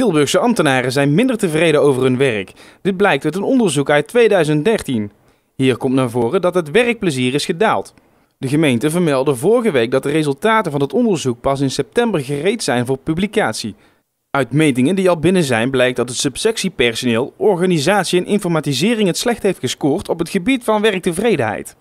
Tilburgse ambtenaren zijn minder tevreden over hun werk. Dit blijkt uit een onderzoek uit 2013. Hier komt naar voren dat het werkplezier is gedaald. De gemeente vermeldde vorige week dat de resultaten van het onderzoek pas in september gereed zijn voor publicatie. Uit metingen die al binnen zijn blijkt dat het subsectiepersoneel, organisatie en informatisering het slecht heeft gescoord op het gebied van werktevredenheid.